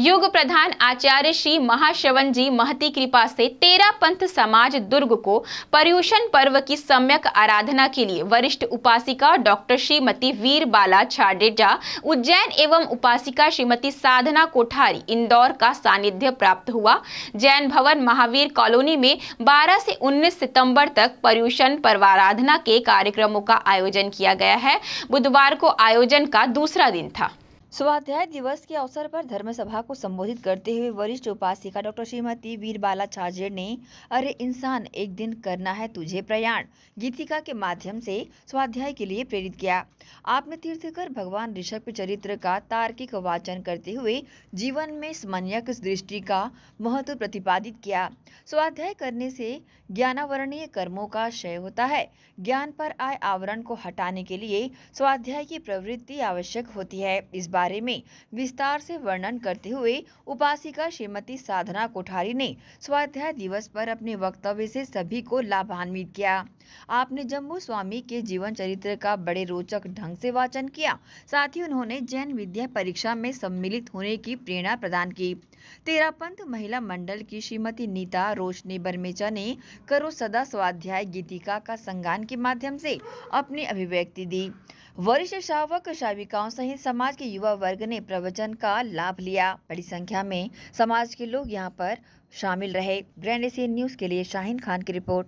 युग प्रधान आचार्य श्री महाश्रवण जी महती कृपा से तेरा पंथ समाज दुर्ग को पर्यूषण पर्व की सम्यक आराधना के लिए वरिष्ठ उपासिका डॉक्टर श्रीमती वीर बाला छाडेजा उज्जैन एवं उपासिका श्रीमती साधना कोठारी इंदौर का सानिध्य प्राप्त हुआ जैन भवन महावीर कॉलोनी में 12 से 19 सितंबर तक पर्यूषण पर्व आराधना के कार्यक्रमों का आयोजन किया गया है बुधवार को आयोजन का दूसरा दिन था स्वाध्याय दिवस के अवसर पर धर्मसभा को संबोधित करते हुए वरिष्ठ उपासिका डॉक्टर श्रीमती वीरबाला छाजे ने अरे इंसान एक दिन करना है तुझे प्रयाण गीतिका के माध्यम से स्वाध्याय के लिए प्रेरित किया आपने तीर्थकर भगवान ऋषभ चरित्र का तार्किक वाचन करते हुए जीवन में समन्यक दृष्टि का महत्व प्रतिपादित किया स्वाध्याय करने से ज्ञानावरणीय कर्मों का क्षय होता है ज्ञान पर आय आवरण को हटाने के लिए स्वाध्याय की प्रवृत्ति आवश्यक होती है इस बार बारे में विस्तार से वर्णन करते हुए उपासिका श्रीमती साधना कोठारी ने स्वाध्याय दिवस पर अपने वक्तव्य से सभी को लाभान्वित किया आपने जम्बू स्वामी के जीवन चरित्र का बड़े रोचक ढंग से वाचन किया साथ ही उन्होंने जैन विद्या परीक्षा में सम्मिलित होने की प्रेरणा प्रदान की तेरापंथ महिला मंडल की श्रीमती नीता रोशनी बर्मेचा ने करो सदा स्वाध्याय गीतिका का संज्ञान के माध्यम से अपनी अभिव्यक्ति दी वरिष्ठ शावक शाविकाओं सहित समाज के युवा वर्ग ने प्रवचन का लाभ लिया बड़ी संख्या में समाज के लोग यहाँ पर शामिल रहे ग्रैंड एशियन न्यूज के लिए शाहिन खान की रिपोर्ट